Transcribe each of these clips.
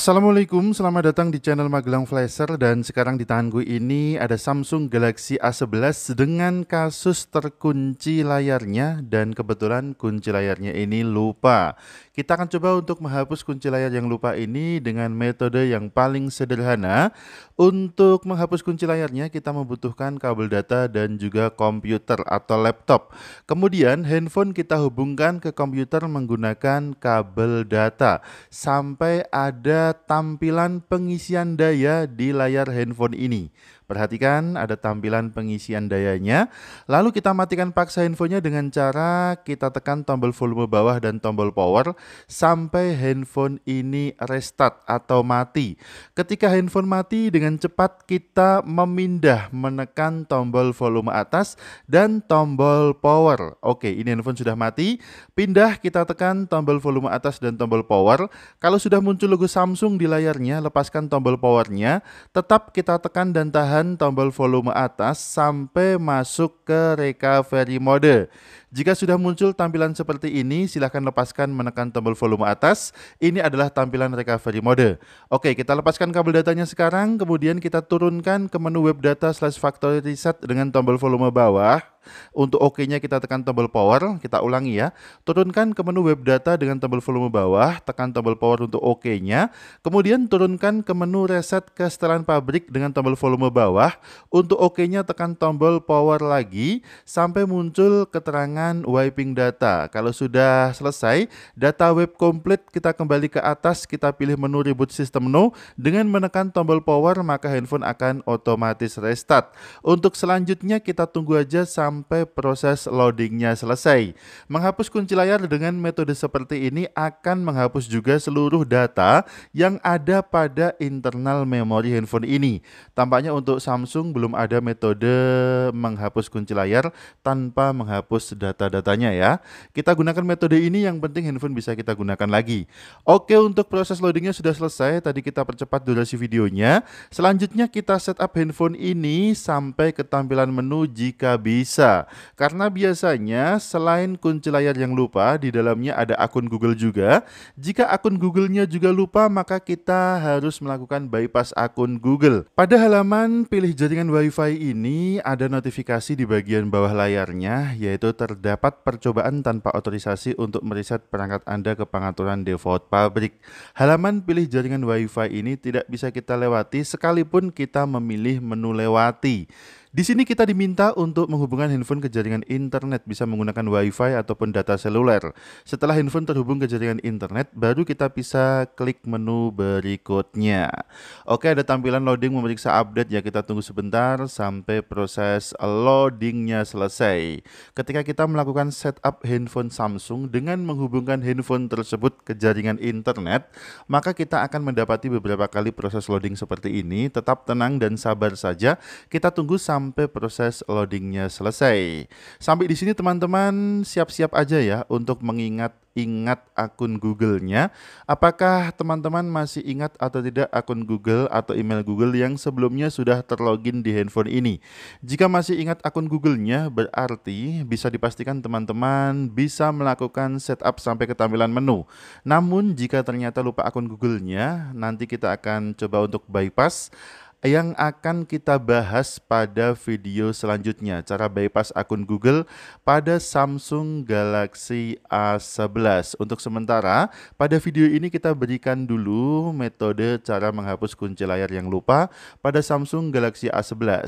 Assalamualaikum, selamat datang di channel Magelang Flasher dan sekarang di tanganku ini ada Samsung Galaxy A11 dengan kasus terkunci layarnya dan kebetulan kunci layarnya ini lupa. Kita akan coba untuk menghapus kunci layar yang lupa ini dengan metode yang paling sederhana. Untuk menghapus kunci layarnya kita membutuhkan kabel data dan juga komputer atau laptop. Kemudian handphone kita hubungkan ke komputer menggunakan kabel data sampai ada tampilan pengisian daya di layar handphone ini. Perhatikan ada tampilan pengisian dayanya. Lalu kita matikan paksa handphonenya dengan cara kita tekan tombol volume bawah dan tombol power sampai handphone ini restart atau mati. Ketika handphone mati dengan cepat kita memindah menekan tombol volume atas dan tombol power. Oke, ini handphone sudah mati. Pindah kita tekan tombol volume atas dan tombol power. Kalau sudah muncul logo Samsung Samsung di layarnya, lepaskan tombol powernya, tetap kita tekan dan tahan tombol volume atas sampai masuk ke recovery mode. Jika sudah muncul tampilan seperti ini, silahkan lepaskan menekan tombol volume atas. Ini adalah tampilan recovery mode. Oke, kita lepaskan kabel datanya sekarang, kemudian kita turunkan ke menu web data slash factory reset dengan tombol volume bawah. Untuk OK-nya kita tekan tombol power, kita ulangi ya. Turunkan ke menu web data dengan tombol volume bawah, tekan tombol power untuk OK-nya. Kemudian turunkan ke menu reset ke setelan pabrik dengan tombol volume bawah. Untuk OK-nya tekan tombol power lagi sampai muncul keterangan jangan wiping data. Kalau sudah selesai, data web komplit kita kembali ke atas, kita pilih menu reboot system no. Dengan menekan tombol power, maka handphone akan otomatis restart. Untuk selanjutnya kita tunggu aja sampai proses loadingnya selesai. Menghapus kunci layar dengan metode seperti ini akan menghapus juga seluruh data yang ada pada internal memori handphone ini. Tampaknya untuk Samsung belum ada metode menghapus kunci layar tanpa menghapus data data-datanya ya. Kita gunakan metode ini yang penting handphone bisa kita gunakan lagi. Oke untuk proses loadingnya sudah selesai. Tadi kita percepat durasi videonya. Selanjutnya kita setup handphone ini sampai ke tampilan menu jika bisa. Karena biasanya selain kunci layar yang lupa di dalamnya ada akun Google juga. Jika akun Google-nya juga lupa maka kita harus melakukan bypass akun Google. Pada halaman pilih jaringan WiFi ini ada notifikasi di bagian bawah layarnya yaitu ter terdapat percobaan tanpa otorisasi untuk meriset perangkat Anda ke pengaturan default pabrik. Halaman pilih jaringan Wi-Fi ini tidak bisa kita lewati sekalipun kita memilih menu lewati. Di sini kita diminta untuk menghubungkan handphone ke jaringan internet bisa menggunakan WiFi ataupun data seluler. Setelah handphone terhubung ke jaringan internet, baru kita bisa klik menu berikutnya. Oke, ada tampilan loading memeriksa update ya. Kita tunggu sebentar sampai proses loadingnya selesai. Ketika kita melakukan setup handphone Samsung dengan menghubungkan handphone tersebut ke jaringan internet, maka kita akan mendapati beberapa kali proses loading seperti ini. Tetap tenang dan sabar saja. Kita tunggu sampai sampai proses loadingnya selesai. Sampai di sini teman-teman siap-siap aja ya untuk mengingat ingat akun Google-nya. Apakah teman-teman masih ingat atau tidak akun Google atau email Google yang sebelumnya sudah terlogin di handphone ini? Jika masih ingat akun Google-nya, berarti bisa dipastikan teman-teman bisa melakukan setup sampai ke tampilan menu. Namun, jika ternyata lupa akun Google-nya, nanti kita akan coba untuk bypass yang akan kita bahas pada video selanjutnya, cara bypass akun Google pada Samsung Galaxy A11. Untuk sementara, pada video ini kita berikan dulu metode cara menghapus kunci layar yang lupa pada Samsung Galaxy A11.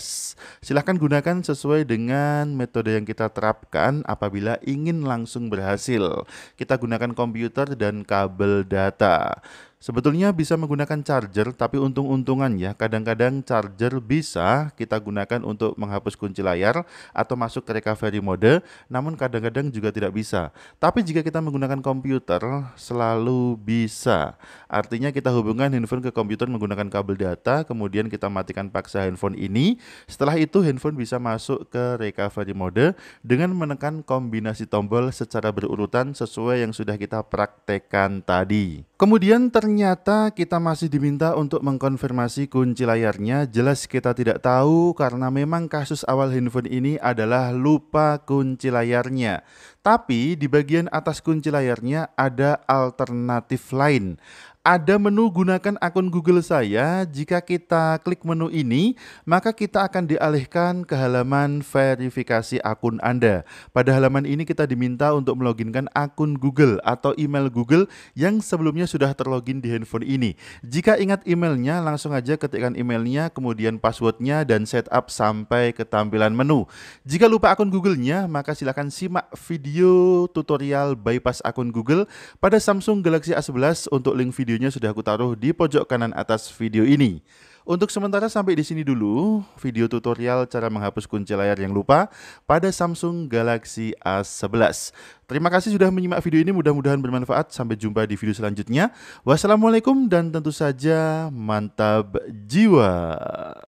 Silahkan gunakan sesuai dengan metode yang kita terapkan apabila ingin langsung berhasil. Kita gunakan komputer dan kabel data. Sebetulnya bisa menggunakan charger, tapi untung-untungan ya. Kadang-kadang charger bisa kita gunakan untuk menghapus kunci layar atau masuk ke recovery mode, namun kadang-kadang juga tidak bisa. Tapi jika kita menggunakan komputer, selalu bisa. Artinya kita hubungkan handphone ke komputer menggunakan kabel data, kemudian kita matikan paksa handphone ini. Setelah itu handphone bisa masuk ke recovery mode dengan menekan kombinasi tombol secara berurutan sesuai yang sudah kita praktekkan tadi. Kemudian ternyata Ternyata kita masih diminta untuk mengkonfirmasi kunci layarnya. Jelas kita tidak tahu karena memang kasus awal handphone ini adalah lupa kunci layarnya. Tapi di bagian atas kunci layarnya ada alternatif lain. Ada menu gunakan akun Google saya. Jika kita klik menu ini, maka kita akan dialihkan ke halaman verifikasi akun Anda. Pada halaman ini kita diminta untuk meloginkan akun Google atau email Google yang sebelumnya sudah terlogin di handphone ini. Jika ingat emailnya, langsung aja ketikkan emailnya, kemudian passwordnya, dan setup sampai ke tampilan menu. Jika lupa akun Google-nya, maka silakan simak video tutorial bypass akun Google pada Samsung Galaxy A11 untuk link video videonya sudah aku taruh di pojok kanan atas video ini. Untuk sementara sampai di sini dulu video tutorial cara menghapus kunci layar yang lupa pada Samsung Galaxy A11. Terima kasih sudah menyimak video ini, mudah-mudahan bermanfaat. Sampai jumpa di video selanjutnya. Wassalamualaikum dan tentu saja mantap jiwa.